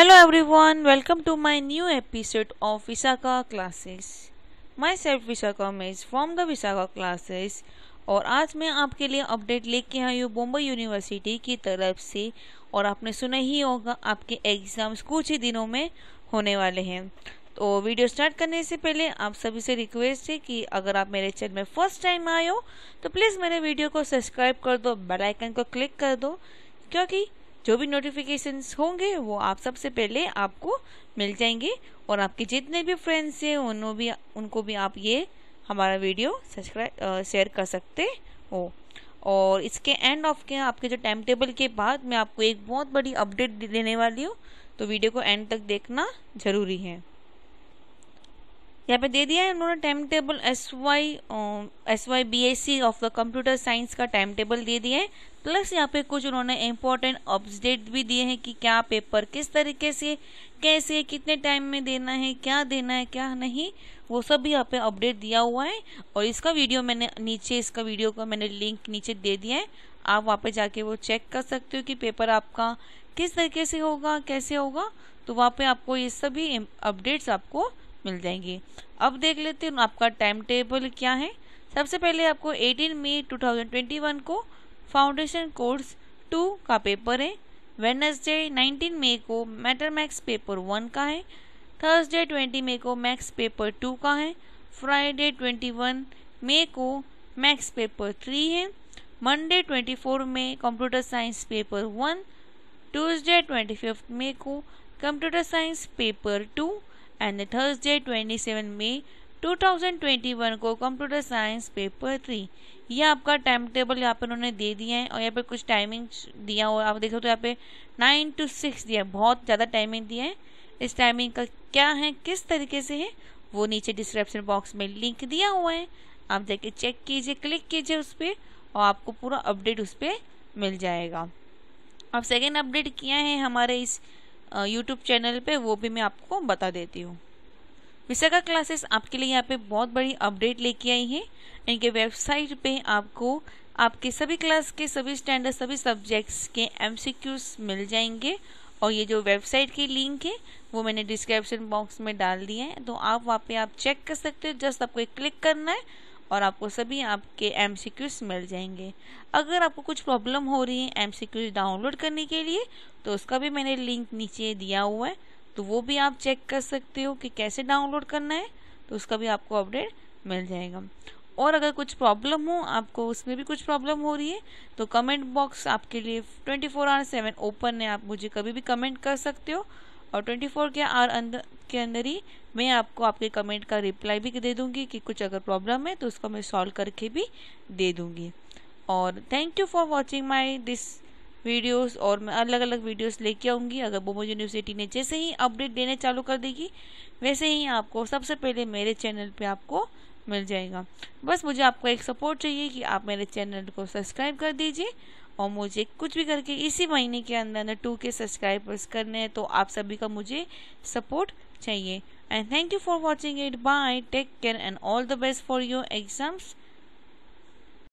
Hello Hello welcome to to new episode of Vishakha classes classes. Self Vishakha मेज from the Vishakha classes और आज मैं आपके लिए अपडेट लेके आई हूँ बॉम्बे यूनिवर्सिटी की तरफ से और आपने सुना ही होगा आपके एग्ज़ाम्स कुछ ही दिनों में होने वाले हैं तो वीडियो स्टार्ट करने से पहले आप सभी से रिक्वेस्ट है कि अगर आप मेरे चैनल में फर्स्ट टाइम आए हो तो प्लीज़ मेरे वीडियो को सब्सक्राइब कर दो बेल आइकन को क्लिक कर दो क्योंकि जो भी नोटिफिकेशन होंगे वो आप सबसे पहले आपको मिल जाएंगे और आपके जितने भी फ्रेंड्स हैं उन्हों भी उनको भी आप ये हमारा वीडियो सब्सक्राइब शेयर कर सकते हो और इसके एंड ऑफ के आपके जो टाइम टेबल के बाद मैं आपको एक बहुत बड़ी अपडेट देने वाली हूँ तो वीडियो को एंड तक देखना ज़रूरी है यहाँ पे दे दिया है उन्होंने time table S Y S Y B S C of the computer science का टाइम टेबल दे दिया है प्लस यहाँ पे कुछ उन्होंने इम्पोर्टेंट अपडेट भी दिए हैं कि क्या पेपर किस तरीके से कैसे कितने टाइम में देना है क्या देना है क्या नहीं वो सब भी यहाँ पे अपडेट दिया हुआ है और इसका वीडियो मैंने नीचे इसका वीडियो का मैंने लिंक नीचे दे दिया है आप वहाँ पे जाके वो चेक कर सकते हो कि पेपर आपका किस तरीके से होगा कैसे होगा तो वहाँ पे आपको ये सभी अपडेट्स आपको मिल जाएंगी अब देख लेते हैं आपका टाइम टेबल क्या है सबसे पहले आपको 18 मई 2021 को फाउंडेशन कोर्स टू का पेपर है वेनसडे 19 मई को मैटर मैक्स पेपर वन का है थर्सडे 20 मई को मैक्स पेपर टू का है फ्राइडे 21 मई को मैक्स पेपर थ्री है मंडे 24 में computer science paper one Tuesday 25 मई को computer science paper two and Thursday 27 मई 2021 को कंप्यूटर साइंस पेपर थ्री ये आपका टाइम टेबल यहाँ पर उन्होंने दे दिया है और यहाँ पे कुछ टाइमिंग दिया हुआ आप देखो तो यहाँ पे नाइन टू सिक्स दिया बहुत ज़्यादा टाइमिंग दिया है इस टाइमिंग का क्या है किस तरीके से है वो नीचे डिस्क्रिप्शन बॉक्स में लिंक दिया हुआ है आप जाके चेक कीजिए क्लिक कीजिए उस पर और आपको पूरा अपडेट उस पर मिल जाएगा अब सेकेंड अपडेट किया है हमारे इस यूट्यूब चैनल पे वो भी मैं आपको बता देती हूँ विशाखा क्लासेस आपके लिए यहाँ पे बहुत बड़ी अपडेट लेके आई है इनके वेबसाइट पे आपको आपके सभी क्लास के सभी स्टैंडर्ड सभी सब्जेक्ट्स के एमसीक्यूज मिल जाएंगे और ये जो वेबसाइट की लिंक है वो मैंने डिस्क्रिप्शन बॉक्स में डाल दिया है तो आप वहाँ पे आप चेक कर सकते हो जस्ट आपको क्लिक करना है और आपको सभी आपके एम मिल जाएंगे अगर आपको कुछ प्रॉब्लम हो रही है एम डाउनलोड करने के लिए तो उसका भी मैंने लिंक नीचे दिया हुआ है तो वो भी आप चेक कर सकते हो कि कैसे डाउनलोड करना है तो उसका भी आपको अपडेट मिल जाएगा और अगर कुछ प्रॉब्लम हो आपको उसमें भी कुछ प्रॉब्लम हो रही है तो कमेंट बॉक्स आपके लिए 24 फोर आवर सेवन ओपन है आप मुझे कभी भी कमेंट कर सकते हो और 24 के आर अंदर के अंदर ही मैं आपको आपके कमेंट का रिप्लाई भी दे दूंगी कि कुछ अगर प्रॉब्लम है तो उसको मैं सॉल्व करके भी दे दूंगी और thank you for watching my this videos और मैं अलग अलग वीडियोस लेके आऊँगी अगर बोमोज यूनिवर्सिटी ने जैसे ही अपडेट देने चालू कर देगी वैसे ही आपको सबसे पहले मेरे चैनल पे आपको मिल जाएगा बस मुझे आपका एक सपोर्ट चाहिए कि आप मेरे चैनल को सब्सक्राइब कर दीजिए और मुझे कुछ भी करके इसी महीने के अंदर अंदर टू के सब्सक्राइबर्स करने हैं तो आप सभी का मुझे सपोर्ट चाहिए and thank you for watching it bye take care and all the best for your exams